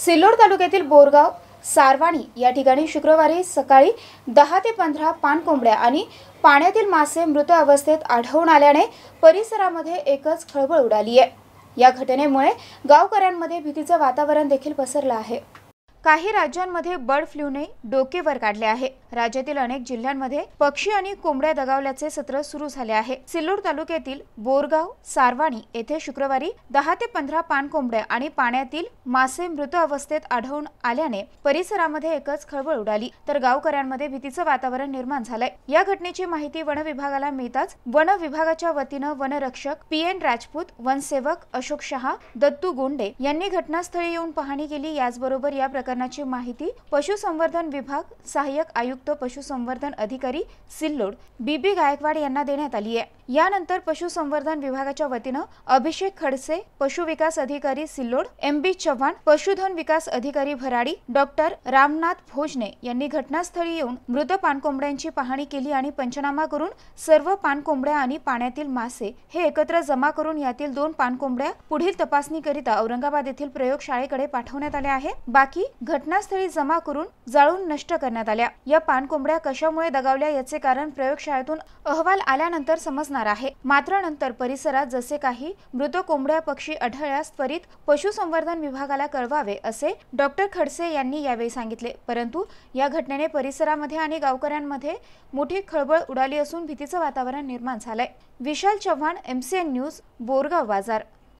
सिल्लोड तालुक्यातील बोरगाव सारवाणी या ठिकाणी शुक्रवारी सकाळी दहा ते पंधरा पानकोंबड्या आणि पाण्यातील मासे मृत अवस्थेत आढळून आल्याने परिसरामध्ये एकच खळबळ उडाली आहे या घटनेमुळे गावकऱ्यांमध्ये भीतीचं वातावरण देखील पसरलं आहे काही राज्यांमध्ये बर्ड फ्लूने डोकेवर काढले आहे राज्यातील अनेक जिल्ह्यांमध्ये पक्षी आणि कोंबड्या दगावल्याचे सत्र सुरू झाले आहे सिल्लूर तालुक्यातील बोरगाव सारवाणी येथे शुक्रवारी दहा ते पंधरा कोंबड्या आणि पाण्यातील मासे मृत अवस्थेत आढळून आल्याने परिसरामध्ये एकच खळबळ उडाली तर गावकऱ्यांमध्ये भीतीचं वातावरण निर्माण झालंय या घटनेची माहिती वन विभागाला मिळताच वन विभागाच्या वतीनं वनरक्षक पी एन राजपूत वनसेवक अशोक शहा दत्तू गोंडे यांनी घटनास्थळी येऊन पाहणी केली याचबरोबर या प्रकार प्रकरणाची माहिती पशुसंवर्धन विभाग सहाय्यक आयुक्त पशुसंवर्धन अधिकारी सिल्लोड बीबी गायकवाड यांना देण्यात आली आहे यानंतर पशुसंवर्धन विभागाच्या वतीनं अभिषेक खडसे पशु विकास अधिकारी सिल्लोड एम बी चव्हाण पशुधन विकास अधिकारी भराडी डॉक्टर रामनाथ भोजने यांनी घटनास्थळी येऊन मृत पानकोंबड्यांची पाहणी केली आणि पंचनामा करून सर्व पानकोंबड्या आणि पाण्यातील मासे हे एकत्र जमा करून यातील दोन पानकोंबड्या पुढील तपासणीकरिता औरंगाबाद येथील प्रयोगशाळेकडे पाठवण्यात आले आहे बाकी घटनास्थळी जमा करून जाळून नष्ट करण्यात आल्या या कोंबड्या कशामुळे दगावल्या याचे कारण प्रयोगशाळेतून अहवाल आल्यानंतर समजणार आहे मात्र नंतर परिसरात जसे काही मृत कोंबड्या पक्षी आढळल्यास त्वरित पशुसंवर्धन विभागाला कळवावे असे डॉक्टर खडसे यांनी यावेळी सांगितले परंतु या घटनेने परिसरामध्ये आणि गावकऱ्यांमध्ये मोठी खळबळ उडाली असून भीतीचं वातावरण निर्माण झालंय विशाल चव्हाण एमसीएन न्यूज बोरगाव बाजार